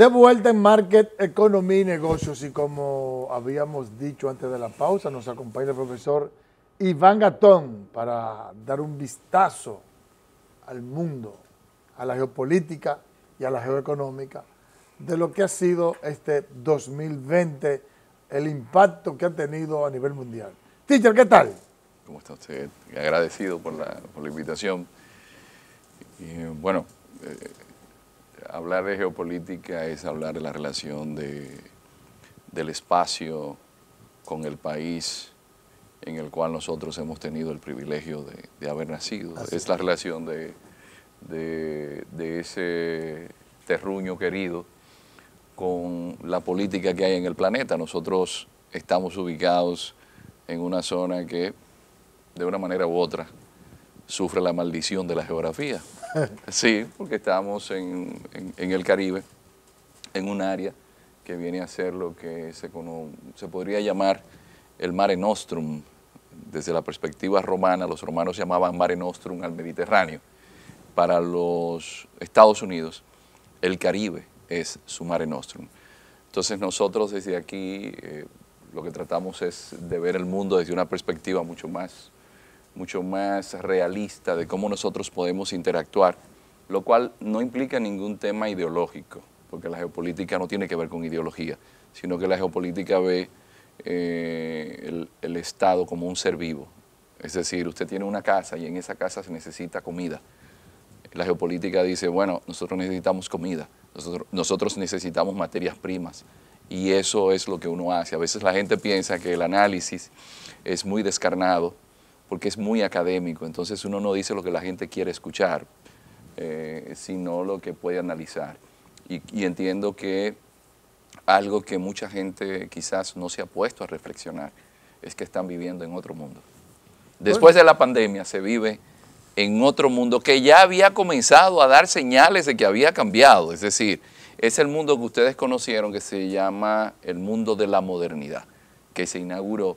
De vuelta en Market, Economía y Negocios. Y como habíamos dicho antes de la pausa, nos acompaña el profesor Iván Gatón para dar un vistazo al mundo, a la geopolítica y a la geoeconómica de lo que ha sido este 2020, el impacto que ha tenido a nivel mundial. Teacher, ¿qué tal? ¿Cómo está usted? Agradecido por la, invitación. bueno, eh, hablar de geopolítica es hablar de la relación del espacio con el país en el cual nosotros hemos tenido el privilegio de, haber nacido. es la relación de, ese terruño querido con la política que hay en el planeta. Nosotros estamos ubicados en una zona que, de una manera u otra, sufre la maldición de la geografía sí, porque estábamos en, el Caribe, en un área que viene a ser lo que se, se podría llamar el Mare Nostrum. Desde la perspectiva romana, los romanos llamaban Mare Nostrum al Mediterráneo. Para los Estados Unidos, el Caribe es su Mare Nostrum. Entonces nosotros desde aquí eh, lo que tratamos es de ver el mundo desde una perspectiva mucho más mucho más realista de cómo nosotros podemos interactuar, lo cual no implica ningún tema ideológico, porque la geopolítica no tiene que ver con ideología, sino que la geopolítica ve eh, el, Estado como un ser vivo. Es decir, usted tiene una casa y en esa casa se necesita comida. La geopolítica dice, bueno, nosotros necesitamos comida, nosotros, nosotros necesitamos materias primas, y eso es lo que uno hace. A veces la gente piensa que el análisis es muy descarnado porque es muy académico, entonces uno no dice lo que la gente quiere escuchar, eh, sino lo que puede analizar. Y, y, entiendo que algo que mucha gente quizás no se ha puesto a reflexionar es que están viviendo en otro mundo. Después de la pandemia se vive en otro mundo que ya había comenzado a dar señales de que había cambiado, es decir, es el mundo que ustedes conocieron que se llama el mundo de la modernidad, que se inauguró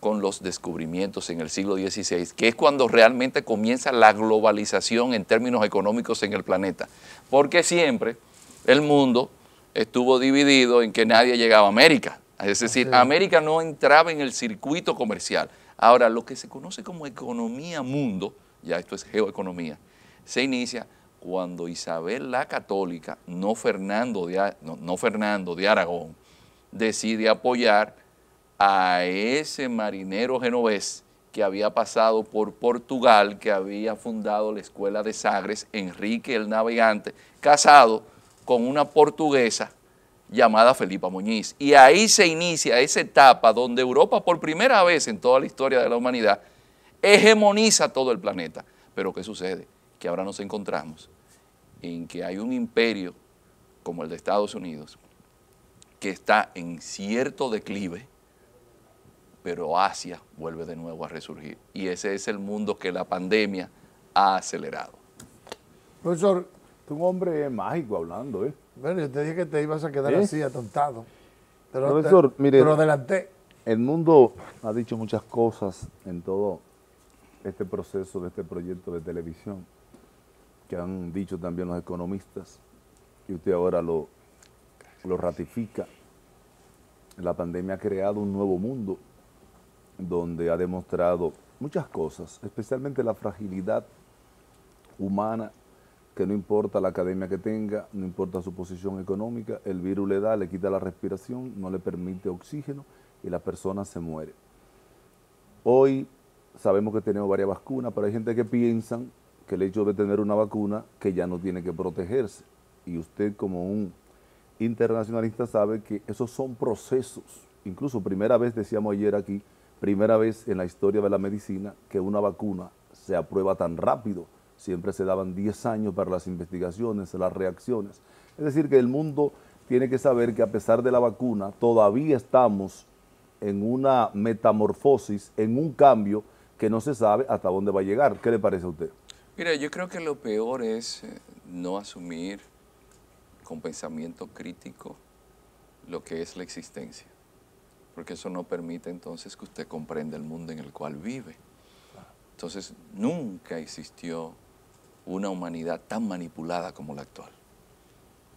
con los descubrimientos en el siglo XVI, que es cuando realmente comienza la globalización en términos económicos en el planeta. Porque siempre el mundo estuvo dividido en que nadie llegaba a América. Es decir, América no entraba en el circuito comercial. Ahora, lo que se conoce como economía mundo, ya esto es geoeconomía, se inicia cuando Isabel la Católica, no Fernando de, no Fernando de Aragón, decide apoyar a ese marinero genovés que había pasado por Portugal, que había fundado la escuela de Sagres, Enrique el Navegante, casado con una portuguesa llamada Felipa Muñiz. Y ahí se inicia esa etapa donde Europa, por primera vez en toda la historia de la humanidad, hegemoniza todo el planeta. Pero ¿qué sucede? Que ahora nos encontramos en que hay un imperio como el de Estados Unidos que está en cierto declive, pero Asia vuelve de nuevo a resurgir. Y ese es el mundo que la pandemia ha acelerado. Profesor, tú un hombre mágico hablando, ¿eh? Bueno, yo te dije que te ibas a quedar ¿Eh? así, atontado. Pero Profesor, mire, adelanté. el mundo ha dicho muchas cosas en todo este proceso de este proyecto de televisión, que han dicho también los economistas, y usted ahora lo ratifica. La pandemia ha creado un nuevo mundo donde ha demostrado muchas cosas, especialmente la fragilidad humana, que no importa la academia que tenga, no importa su posición económica, el virus le da, le quita la respiración, no le permite oxígeno y la persona se muere. Hoy sabemos que tenemos varias vacunas, pero hay gente que piensa que el hecho de tener una vacuna que ya no tiene que protegerse. Y usted como un internacionalista sabe que esos son procesos. Incluso primera vez decíamos ayer aquí, primera vez en la historia de la medicina que una vacuna se aprueba tan rápido. Siempre se daban 10 años para las investigaciones, las reacciones. Es decir, que el mundo tiene que saber que a pesar de la vacuna, todavía estamos en una metamorfosis, en un cambio que no se sabe hasta dónde va a llegar. ¿Qué le parece a usted? Mira, yo creo que lo peor es eh, no asumir con pensamiento crítico lo que es la existencia porque eso no permite entonces que usted comprenda el mundo en el cual vive. Entonces, nunca existió una humanidad tan manipulada como la actual.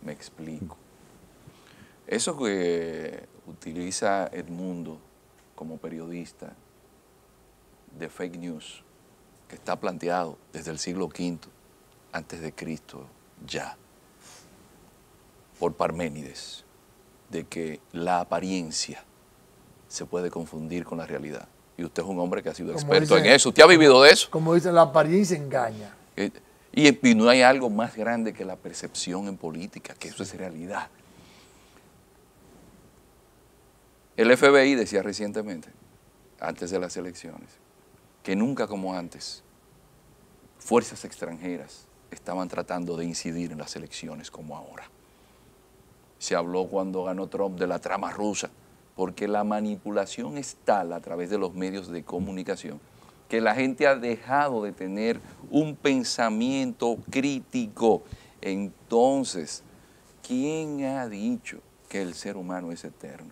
Me explico. Eso que utiliza Edmundo como periodista de fake news, que está planteado desde el siglo V antes de Cristo ya, por Parménides, de que la apariencia se puede confundir con la realidad. Y usted es un hombre que ha sido experto en eso. ¿Usted ha vivido de eso? Como dicen, la se engaña. Eh, y, no hay algo más grande que la percepción en política, que eso es realidad. El FBI decía recientemente, antes de las elecciones, que nunca como antes fuerzas extranjeras estaban tratando de incidir en las elecciones como ahora. Se habló cuando ganó Trump de la trama rusa porque la manipulación es tal a través de los medios de comunicación que la gente ha dejado de tener un pensamiento crítico. Entonces, ¿quién ha dicho que el ser humano es eterno?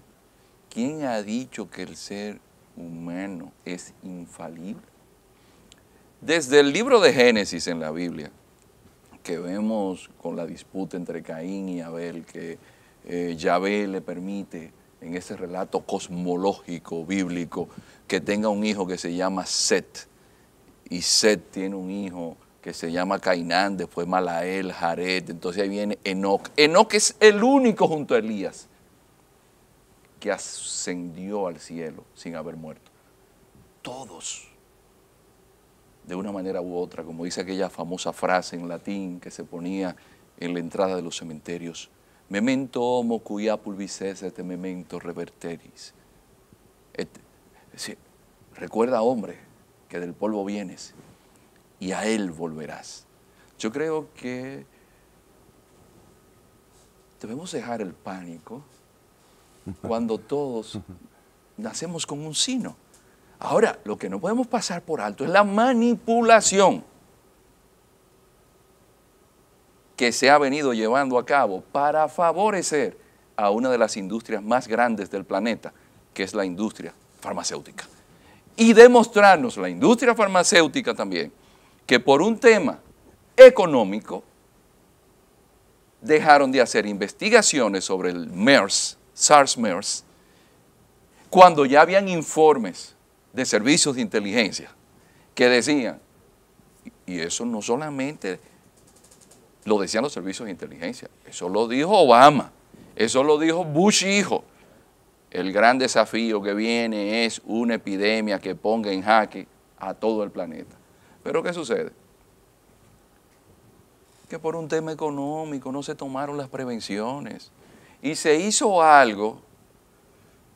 ¿Quién ha dicho que el ser humano es infalible? Desde el libro de Génesis en la Biblia, que vemos con la disputa entre Caín y Abel, que eh, Yahvé le permite en ese relato cosmológico, bíblico, que tenga un hijo que se llama Set. Y Set tiene un hijo que se llama Cainán, después Malael, Jared. Entonces ahí viene Enoch. Enoch es el único junto a Elías que ascendió al cielo sin haber muerto. Todos. De una manera u otra, como dice aquella famosa frase en latín que se ponía en la entrada de los cementerios, Memento homo cuia pulvices este memento reverteris. recuerda, hombre, que del polvo vienes y a él volverás. Yo creo que debemos dejar el pánico cuando todos nacemos con un sino. Ahora, lo que no podemos pasar por alto es la manipulación. que se ha venido llevando a cabo para favorecer a una de las industrias más grandes del planeta, que es la industria farmacéutica. Y demostrarnos la industria farmacéutica también que por un tema económico dejaron de hacer investigaciones sobre el MERS, SARS-MERS, cuando ya habían informes de servicios de inteligencia que decían, y eso no solamente lo decían los servicios de inteligencia. Eso lo dijo Obama. Eso lo dijo Bush hijo. El gran desafío que viene es una epidemia que ponga en jaque a todo el planeta. Pero ¿qué sucede? Que por un tema económico no se tomaron las prevenciones. Y se hizo algo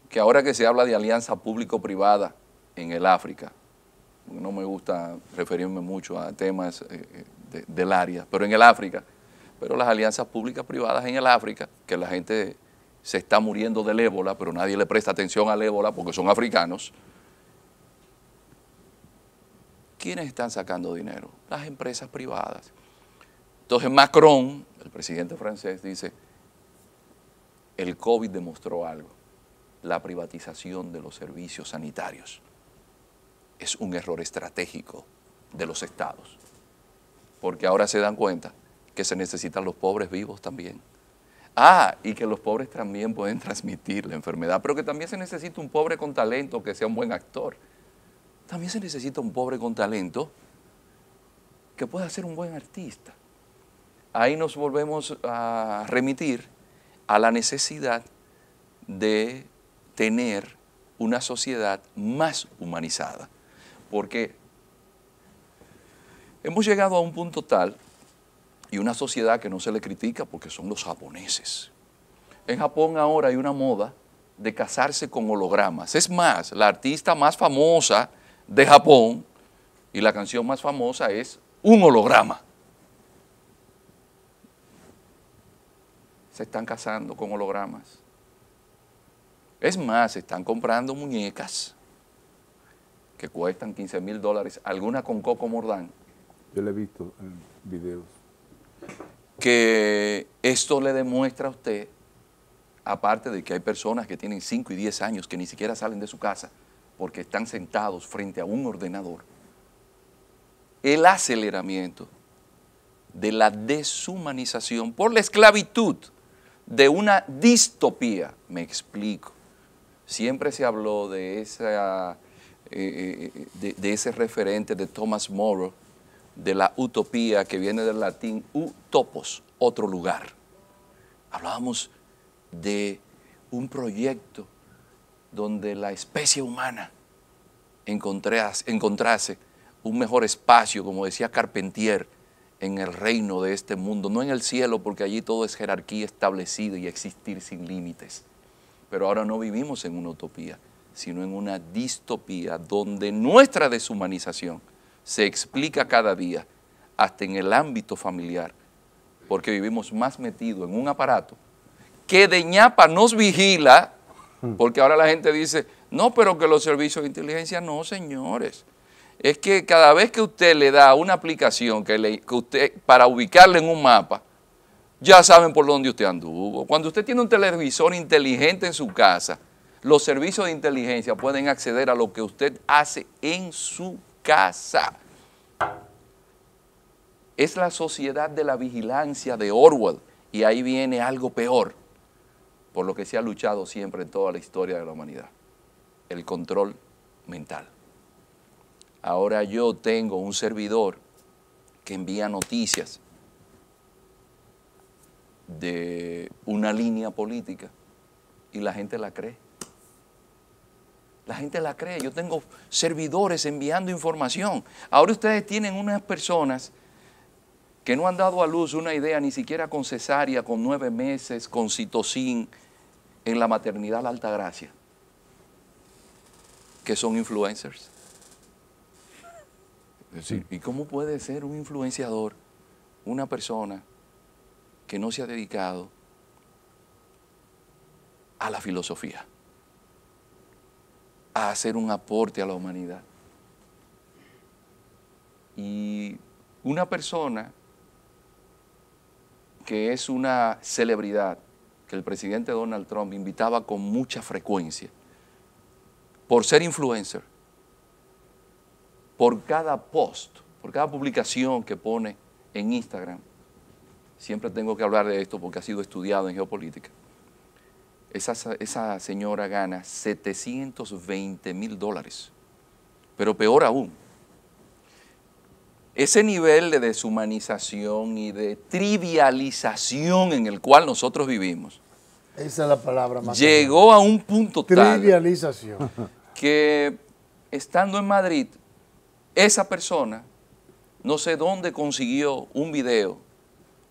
que ahora que se habla de alianza público-privada en el África, no me gusta referirme mucho a temas eh, eh, del área, pero en el África. Pero las alianzas públicas privadas en el África, que la gente se está muriendo del ébola, pero nadie le presta atención al ébola porque son africanos. ¿Quiénes están sacando dinero? Las empresas privadas. Entonces Macron, el presidente francés, dice, el COVID demostró algo, la privatización de los servicios sanitarios. Es un error estratégico de los estados porque ahora se dan cuenta que se necesitan los pobres vivos también. Ah, y que los pobres también pueden transmitir la enfermedad, pero que también se necesita un pobre con talento que sea un buen actor. También se necesita un pobre con talento que pueda ser un buen artista. Ahí nos volvemos a remitir a la necesidad de tener una sociedad más humanizada, porque Hemos llegado a un punto tal y una sociedad que no se le critica porque son los japoneses. En Japón ahora hay una moda de casarse con hologramas. Es más, la artista más famosa de Japón y la canción más famosa es un holograma. Se están casando con hologramas. Es más, se están comprando muñecas que cuestan 15 mil dólares, alguna con Coco Mordán yo la he visto en videos. Que esto le demuestra a usted, aparte de que hay personas que tienen 5 y 10 años que ni siquiera salen de su casa porque están sentados frente a un ordenador, el aceleramiento de la deshumanización por la esclavitud de una distopía. Me explico. Siempre se habló de, esa, eh, eh, eh, de, de ese referente de Thomas Morrow, de la utopía que viene del latín utopos, otro lugar. Hablábamos de un proyecto donde la especie humana encontrase, un mejor espacio, como decía Carpentier, en el reino de este mundo, no en el cielo, porque allí todo es jerarquía establecida y existir sin límites. Pero ahora no vivimos en una utopía, sino en una distopía donde nuestra deshumanización se explica cada día, hasta en el ámbito familiar, porque vivimos más metidos en un aparato que de ñapa nos vigila, hmm. porque ahora la gente dice, no, pero que los servicios de inteligencia no, señores. Es que cada vez que usted le da una aplicación que, le, usted, para ubicarle en un mapa, ya saben por dónde usted anduvo. Cuando usted tiene un televisor inteligente en su casa, los servicios de inteligencia pueden acceder a lo que usted hace en su casa. Es la sociedad de la vigilancia de Orwell y ahí viene algo peor, por lo que se ha luchado siempre en toda la historia de la humanidad, el control mental. Ahora yo tengo un servidor que envía noticias de una línea política y la gente la cree. La gente la cree. Yo tengo servidores enviando información. Ahora ustedes tienen unas personas que no han dado a luz una idea ni siquiera con cesárea, con nueve meses, con citocin, en la maternidad La alta gracia. que son influencers. Es decir, ¿y cómo puede ser un influenciador una persona que no se ha dedicado a la filosofía? a hacer un aporte a la humanidad. Y una persona que es una celebridad que el presidente Donald Trump invitaba con mucha frecuencia, por ser influencer, por cada post, por cada publicación que pone en Instagram, siempre tengo que hablar de esto porque ha sido estudiado en geopolítica, esa, señora gana 720 mil dólares. Pero peor aún, ese nivel de deshumanización y de trivialización en el cual nosotros vivimos. Esa es la palabra más. Llegó a un punto tal. Trivialización. Que estando en Madrid, esa persona no sé dónde consiguió un video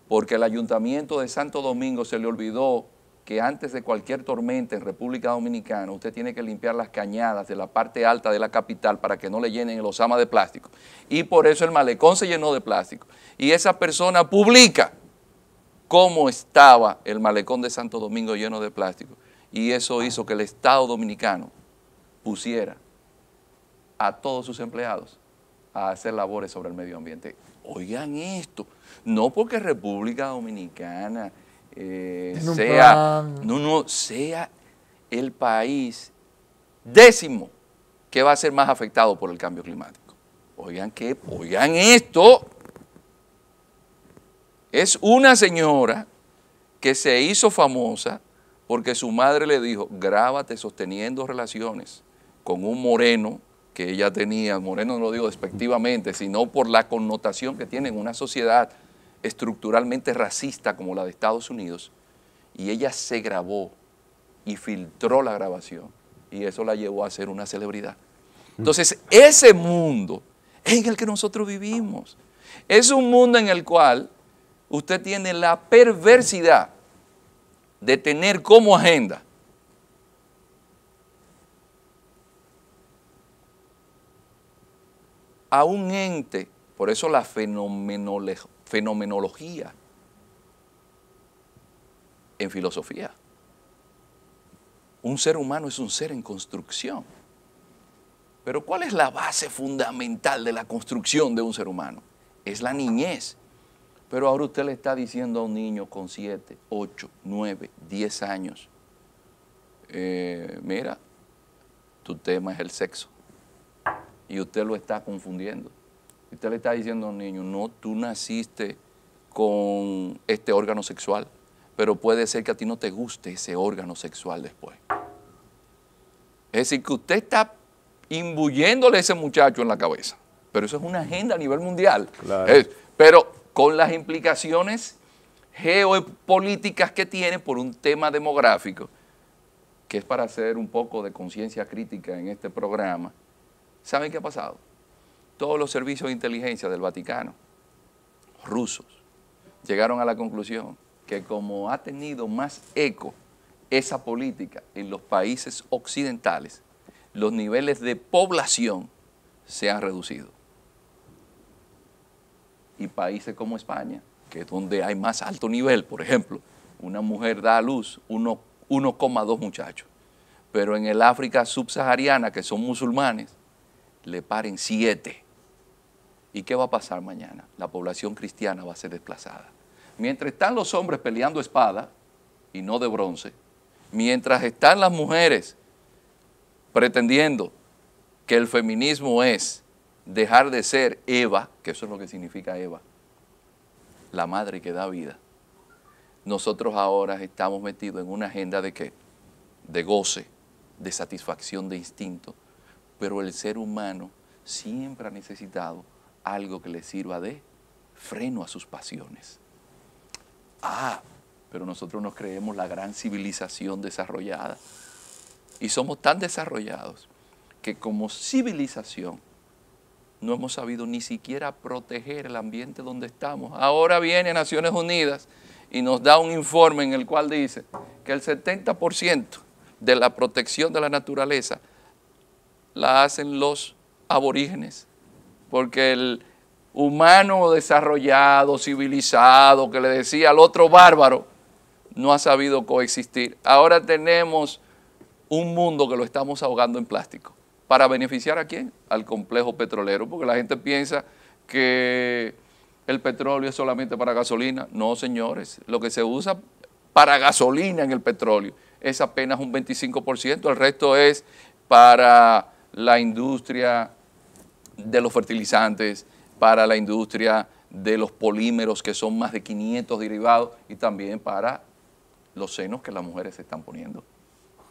porque el ayuntamiento de Santo Domingo se le olvidó que antes de cualquier tormenta en República Dominicana usted tiene que limpiar las cañadas de la parte alta de la capital para que no le llenen el osama de plástico. Y por eso el malecón se llenó de plástico. Y esa persona publica cómo estaba el malecón de Santo Domingo lleno de plástico. Y eso hizo que el Estado Dominicano pusiera a todos sus empleados a hacer labores sobre el medio ambiente. Oigan esto, no porque República Dominicana eh, sea, no, no, sea el país décimo que va a ser más afectado por el cambio climático. Oigan que, oigan esto. Es una señora que se hizo famosa porque su madre le dijo, grábate sosteniendo relaciones con un moreno que ella tenía, moreno no lo digo despectivamente, sino por la connotación que tiene en una sociedad estructuralmente racista como la de Estados Unidos, y ella se grabó y filtró la grabación, y eso la llevó a ser una celebridad. Entonces, ese mundo en el que nosotros vivimos. Es un mundo en el cual usted tiene la perversidad de tener como agenda a un ente, por eso la fenomenología fenomenología, en filosofía. Un ser humano es un ser en construcción. Pero ¿cuál es la base fundamental de la construcción de un ser humano? Es la niñez. Pero ahora usted le está diciendo a un niño con 7, 8, 9, 10 años, eh, mira, tu tema es el sexo. Y usted lo está confundiendo usted le está diciendo un niño, no, tú naciste con este órgano sexual, pero puede ser que a ti no te guste ese órgano sexual después. Es decir, que usted está imbuyéndole a ese muchacho en la cabeza. Pero eso es una agenda a nivel mundial. pero con las implicaciones geopolíticas que tiene por un tema demográfico, que es para hacer un poco de conciencia crítica en este programa, ¿saben qué ha pasado? todos los servicios de inteligencia del Vaticano, rusos, llegaron a la conclusión que como ha tenido más eco esa política en los países occidentales, los niveles de población se han reducido. Y países como España, que es donde hay más alto nivel, por ejemplo, una mujer da a luz 1,2 muchachos, pero en el África subsahariana, que son musulmanes, le paren 7. ¿Y qué va a pasar mañana? La población cristiana va a ser desplazada. Mientras están los hombres peleando espada y no de bronce, mientras están las mujeres pretendiendo que el feminismo es dejar de ser Eva, que eso es lo que significa Eva, la madre que da vida, nosotros ahora estamos metidos en una agenda de qué? De goce, de satisfacción de instinto. Pero el ser humano siempre ha necesitado algo que le sirva de freno a sus pasiones. Ah, pero nosotros nos creemos la gran civilización desarrollada y somos tan desarrollados que como civilización no hemos sabido ni siquiera proteger el ambiente donde estamos. Ahora viene Naciones Unidas y nos da un informe en el cual dice que el 70% de la protección de la naturaleza la hacen los aborígenes porque el humano desarrollado, civilizado, que le decía al otro bárbaro, no ha sabido coexistir. Ahora tenemos un mundo que lo estamos ahogando en plástico. ¿Para beneficiar a quién? Al complejo petrolero, porque la gente piensa que el petróleo es solamente para gasolina. No, señores, lo que se usa para gasolina en el petróleo es apenas un 25%, el resto es para la industria de los fertilizantes, para la industria de los polímeros, que son más de 500 derivados, y también para los senos que las mujeres se están poniendo,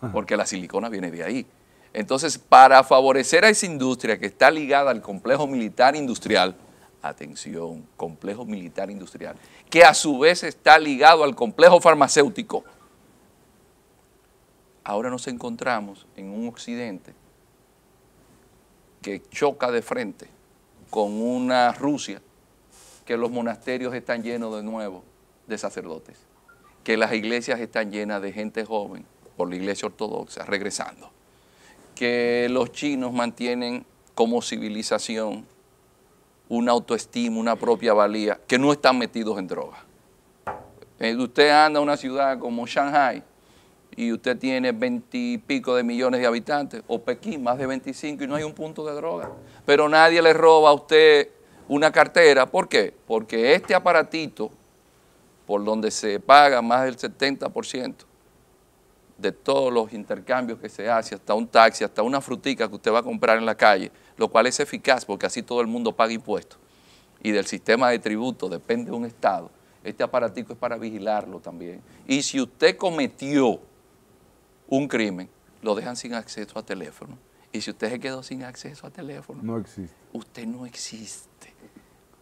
ah. porque la silicona viene de ahí. Entonces, para favorecer a esa industria que está ligada al complejo militar industrial, atención, complejo militar industrial, que a su vez está ligado al complejo farmacéutico, ahora nos encontramos en un occidente que choca de frente con una Rusia que los monasterios están llenos de nuevo de sacerdotes, que las iglesias están llenas de gente joven por la iglesia ortodoxa, regresando, que los chinos mantienen como civilización una autoestima, una propia valía, que no están metidos en drogas. Eh, usted anda a una ciudad como Shanghai y usted tiene veintipico de millones de habitantes, o Pekín, más de 25, y no hay un punto de droga. Pero nadie le roba a usted una cartera. ¿Por qué? Porque este aparatito, por donde se paga más del 70% de todos los intercambios que se hace, hasta un taxi, hasta una frutica que usted va a comprar en la calle, lo cual es eficaz porque así todo el mundo paga impuestos. Y del sistema de tributo depende de un Estado. Este aparatito es para vigilarlo también. Y si usted cometió un crimen, lo dejan sin acceso a teléfono. Y si usted se quedó sin acceso a teléfono, no existe. usted no existe.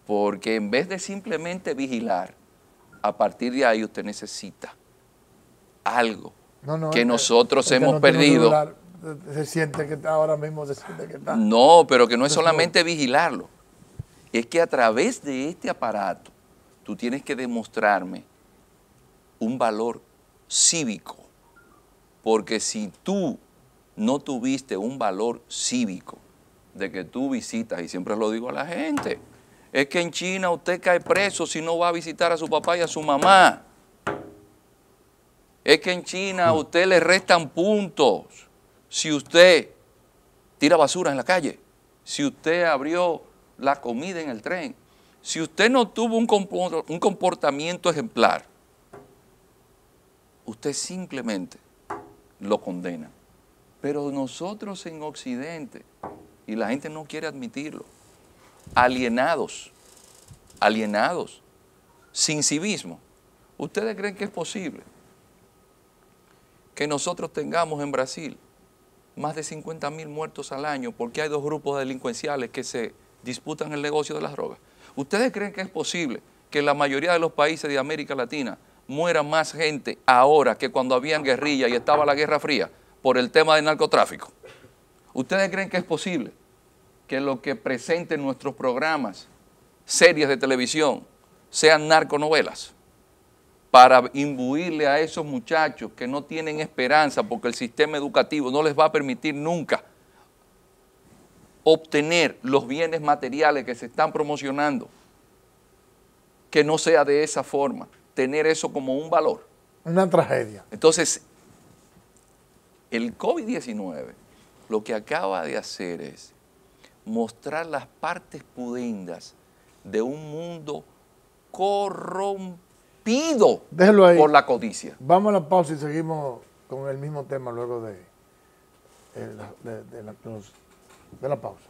Porque en vez de simplemente vigilar, a partir de ahí usted necesita algo que nosotros hemos perdido. Eh, se siente que está, ahora mismo No, pero que no es solamente vigilarlo. Es que a través de este aparato tú tienes que demostrarme un valor cívico porque si tú no tuviste un valor cívico de que tú visitas, y siempre lo digo a la gente, es que en China usted cae preso si no va a visitar a su papá y a su mamá. Es que en China a usted le restan puntos si usted tira basura en la calle, si usted abrió la comida en el tren, si usted no tuvo un comportamiento ejemplar, usted simplemente lo condenan. Pero nosotros en Occidente, y la gente no quiere admitirlo, alienados, alienados, sin civismo, ¿ustedes creen que es posible que nosotros tengamos en Brasil más de 50 mil muertos al año porque hay dos grupos delincuenciales que se disputan el negocio de las drogas? ¿Ustedes creen que es posible que la mayoría de los países de América Latina muera más gente ahora que cuando había guerrilla y estaba la Guerra Fría por el tema del narcotráfico. ¿Ustedes creen que es posible que lo que presenten nuestros programas, series de televisión, sean narconovelas? Para imbuirle a esos muchachos que no tienen esperanza porque el sistema educativo no les va a permitir nunca obtener los bienes materiales que se están promocionando, que no sea de esa forma tener eso como un valor. Una tragedia. Entonces, el COVID-19 lo que acaba de hacer es mostrar las partes pudendas de un mundo corrompido por la codicia. Vamos a la pausa y seguimos con el mismo tema luego de, de, la pausa.